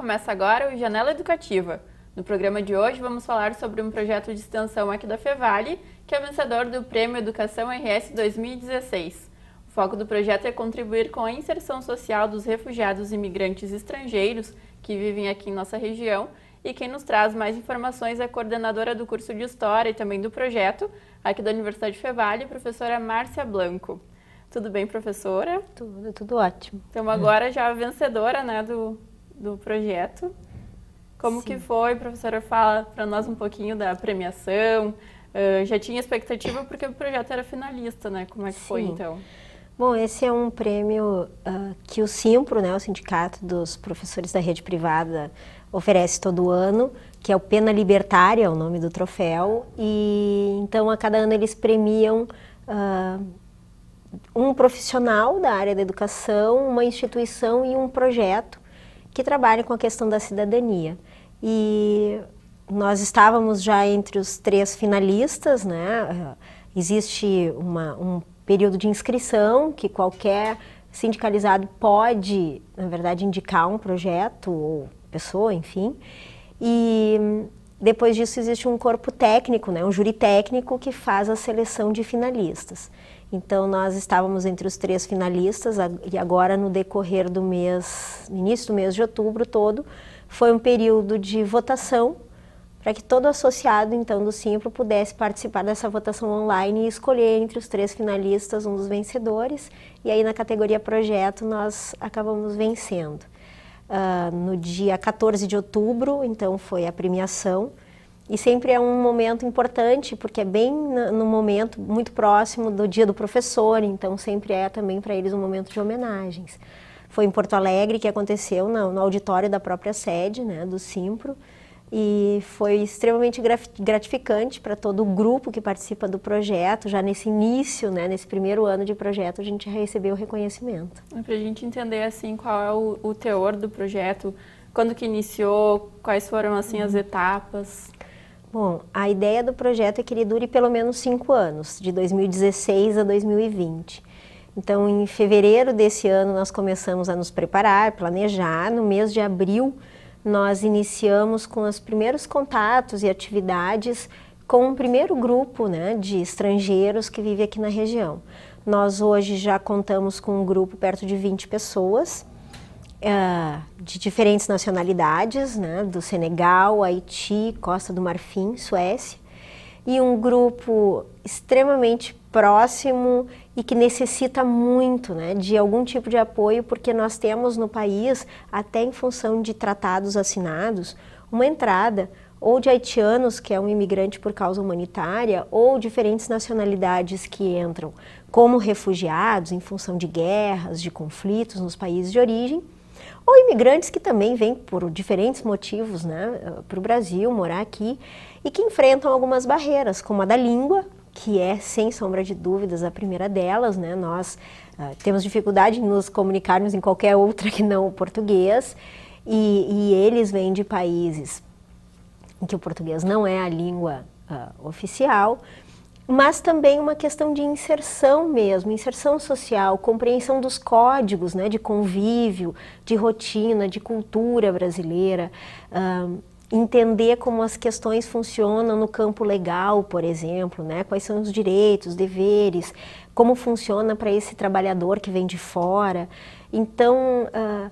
começa agora o Janela Educativa. No programa de hoje vamos falar sobre um projeto de extensão aqui da Fevale, que é vencedor do Prêmio Educação RS 2016. O foco do projeto é contribuir com a inserção social dos refugiados e imigrantes estrangeiros que vivem aqui em nossa região e quem nos traz mais informações é a coordenadora do curso de História e também do projeto, aqui da Universidade Fevale, professora Márcia Blanco. Tudo bem, professora? Tudo, tudo ótimo. Então agora já a vencedora né, do do projeto. Como Sim. que foi, professora? Fala para nós um pouquinho da premiação. Uh, já tinha expectativa porque o projeto era finalista, né? Como é que Sim. foi então? Bom, esse é um prêmio uh, que o Simpro, né, o Sindicato dos Professores da Rede Privada, oferece todo ano, que é o Pena Libertária, é o nome do troféu. E então a cada ano eles premiam uh, um profissional da área da educação, uma instituição e um projeto que trabalham com a questão da cidadania. E nós estávamos já entre os três finalistas, né? Existe uma, um período de inscrição que qualquer sindicalizado pode, na verdade, indicar um projeto ou pessoa, enfim. E depois disso existe um corpo técnico, né? um júri técnico que faz a seleção de finalistas. Então nós estávamos entre os três finalistas e agora no decorrer do mês, início do mês de outubro todo, foi um período de votação para que todo associado então do Simpro pudesse participar dessa votação online e escolher entre os três finalistas um dos vencedores e aí na categoria projeto nós acabamos vencendo. Uh, no dia 14 de outubro então foi a premiação e sempre é um momento importante, porque é bem no momento muito próximo do dia do professor, então sempre é também para eles um momento de homenagens. Foi em Porto Alegre que aconteceu, no, no auditório da própria sede, né, do Simpro, e foi extremamente gratificante para todo o grupo que participa do projeto. Já nesse início, né, nesse primeiro ano de projeto, a gente recebeu o reconhecimento. É para a gente entender assim qual é o, o teor do projeto, quando que iniciou, quais foram assim as etapas. Bom, a ideia do projeto é que ele dure pelo menos cinco anos, de 2016 a 2020. Então, em fevereiro desse ano, nós começamos a nos preparar, planejar. No mês de abril, nós iniciamos com os primeiros contatos e atividades com o um primeiro grupo né, de estrangeiros que vive aqui na região. Nós hoje já contamos com um grupo perto de 20 pessoas é, de diferentes nacionalidades, né, do Senegal, Haiti, Costa do Marfim, Suécia, e um grupo extremamente próximo e que necessita muito né, de algum tipo de apoio, porque nós temos no país, até em função de tratados assinados, uma entrada ou de haitianos, que é um imigrante por causa humanitária, ou diferentes nacionalidades que entram como refugiados em função de guerras, de conflitos nos países de origem ou imigrantes que também vêm por diferentes motivos né, eh, para o Brasil, morar aqui, e que enfrentam algumas barreiras, como a da língua, que é, sem sombra de dúvidas, a primeira delas. Né? Nós uh, temos dificuldade em nos comunicarmos em qualquer outra que não o português, e, e eles vêm de países em que o português não é a língua uh, oficial mas também uma questão de inserção mesmo, inserção social, compreensão dos códigos né, de convívio, de rotina, de cultura brasileira, uh, entender como as questões funcionam no campo legal, por exemplo, né, quais são os direitos, deveres, como funciona para esse trabalhador que vem de fora. Então, uh,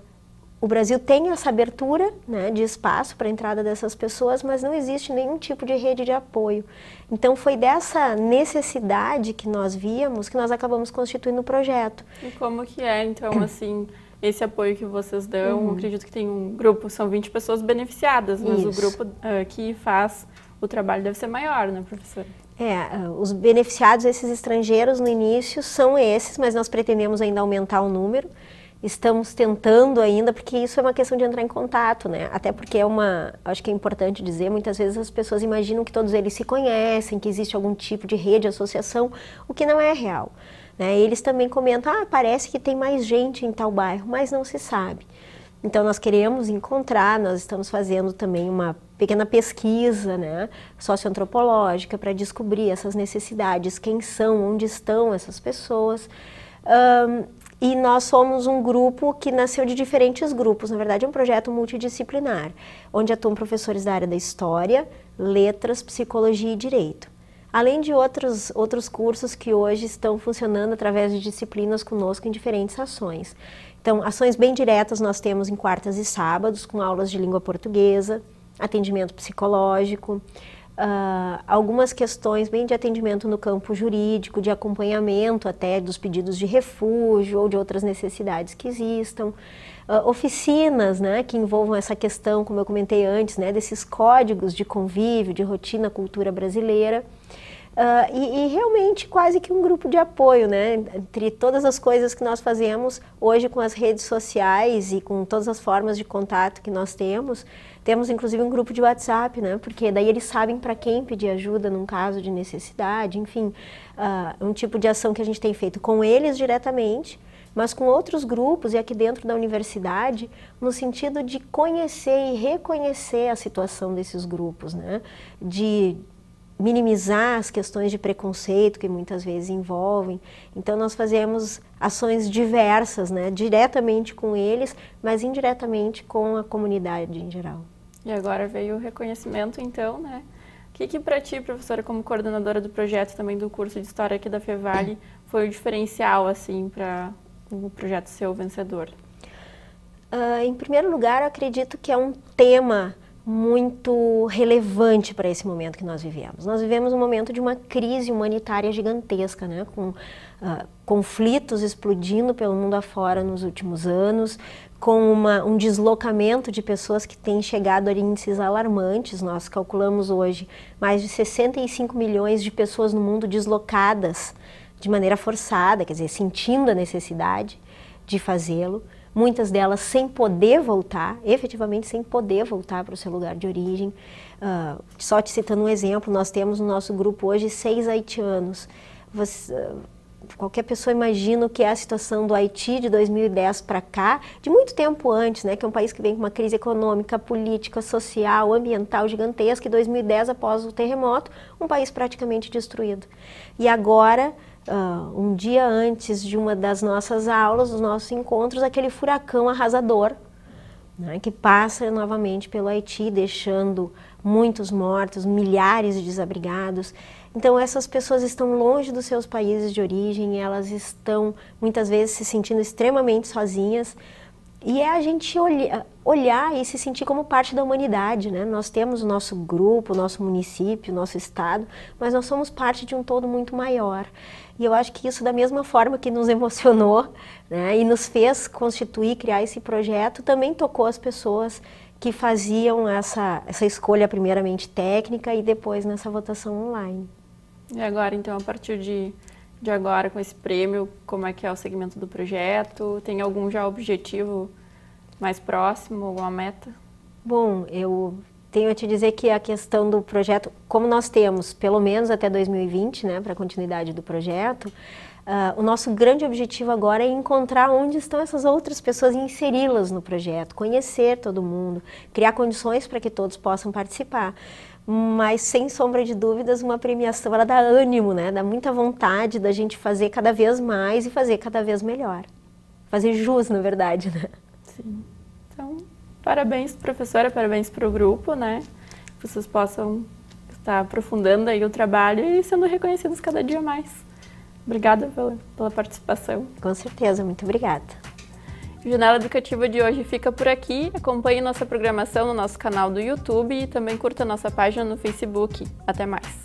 o Brasil tem essa abertura né, de espaço para a entrada dessas pessoas, mas não existe nenhum tipo de rede de apoio. Então, foi dessa necessidade que nós víamos que nós acabamos constituindo o projeto. E como que é, então, assim, esse apoio que vocês dão? Uhum. Acredito que tem um grupo, são 20 pessoas beneficiadas, mas Isso. o grupo uh, que faz o trabalho deve ser maior, né, professora? É, ah, os beneficiados, esses estrangeiros, no início, são esses, mas nós pretendemos ainda aumentar o número estamos tentando ainda, porque isso é uma questão de entrar em contato, né? Até porque é uma, acho que é importante dizer, muitas vezes as pessoas imaginam que todos eles se conhecem, que existe algum tipo de rede, associação, o que não é real. Né? Eles também comentam, ah, parece que tem mais gente em tal bairro, mas não se sabe. Então nós queremos encontrar, nós estamos fazendo também uma pequena pesquisa, né, socioantropológica para descobrir essas necessidades, quem são, onde estão essas pessoas. Um, e nós somos um grupo que nasceu de diferentes grupos, na verdade é um projeto multidisciplinar, onde atuam professores da área da História, Letras, Psicologia e Direito. Além de outros, outros cursos que hoje estão funcionando através de disciplinas conosco em diferentes ações. Então, ações bem diretas nós temos em quartas e sábados, com aulas de língua portuguesa, atendimento psicológico, uh, algumas questões bem de atendimento no campo jurídico, de acompanhamento até dos pedidos de refúgio ou de outras necessidades que existam, uh, oficinas né, que envolvam essa questão, como eu comentei antes, né, desses códigos de convívio, de rotina, cultura brasileira. Uh, e, e, realmente quase que um grupo de apoio, né? Entre todas as coisas que nós fazemos hoje com as redes sociais e com todas as formas de contato que nós temos, temos inclusive um grupo de WhatsApp, né? Porque daí eles sabem para quem pedir ajuda num caso de necessidade, enfim, uh, um tipo de ação que a gente tem feito com eles diretamente, mas com outros grupos e aqui dentro da universidade, no sentido de conhecer e reconhecer a situação desses grupos, né? De minimizar as questões de preconceito que muitas vezes envolvem. Então nós fazemos ações diversas, né, diretamente com eles, mas indiretamente com a comunidade em geral. E agora veio o reconhecimento, então, né? O que, que para ti, professora, como coordenadora do projeto também do curso de História aqui da Fevale, foi o diferencial, assim, para o projeto ser o vencedor? Uh, em primeiro lugar, acredito que é um tema muito relevante para esse momento que nós vivemos. Nós vivemos um momento de uma crise humanitária gigantesca, né? com uh, conflitos explodindo pelo mundo afora nos últimos anos, com uma, um deslocamento de pessoas que tem chegado a índices alarmantes. Nós calculamos hoje mais de 65 milhões de pessoas no mundo deslocadas de maneira forçada, quer dizer, sentindo a necessidade de fazê-lo muitas delas sem poder voltar, efetivamente sem poder voltar para o seu lugar de origem. Uh, só te citando um exemplo, nós temos no nosso grupo hoje seis haitianos. Você, ah, qualquer pessoa imagina o que é a situação do Haiti de 2010 para cá, de muito tempo antes, né, que é um país que vem com uma crise econômica, política, social, ambiental gigantesca, e 2010 após o terremoto, um país praticamente destruído. E agora uh, um dia antes de uma das nossas aulas, dos nossos encontros, aquele furacão arrasador né, que passa novamente pelo Haiti, deixando muitos mortos, milhares de desabrigados. Então, essas pessoas estão longe dos seus países de origem, elas estão muitas vezes se sentindo extremamente sozinhas. E é a gente olhar e se sentir como parte da humanidade, né? Nós temos o nosso grupo, o nosso município, o nosso estado, mas nós somos parte de um todo muito maior. E eu acho que isso, da mesma forma que nos emocionou né, e nos fez constituir, criar esse projeto, também tocou as pessoas que faziam essa, essa escolha, primeiramente técnica e depois nessa votação online. E agora, então, a partir de de agora com esse prêmio? Como é que é o segmento do projeto? Tem algum já objetivo mais próximo, alguma meta? Bom, eu tenho a te dizer que a questão do projeto, como nós temos pelo menos até 2020, né, para a continuidade do projeto, Uh, o nosso grande objetivo agora é encontrar onde estão essas outras pessoas e inseri-las no projeto, conhecer todo mundo, criar condições para que todos possam participar mas sem sombra de dúvidas, uma premiação ela dá ânimo, né? Dá muita vontade da gente fazer cada vez mais e fazer cada vez melhor. Fazer jus, na verdade, né? Sim. Então, parabéns, professora, parabéns para o grupo, né? Que vocês possam estar aprofundando aí o trabalho e sendo reconhecidos cada dia mais. Obrigada pela, pela participação. Com certeza, muito obrigada. Janela Educativa de hoje fica por aqui. Acompanhe nossa programação no nosso canal do YouTube e também curta nossa página no Facebook. Até mais!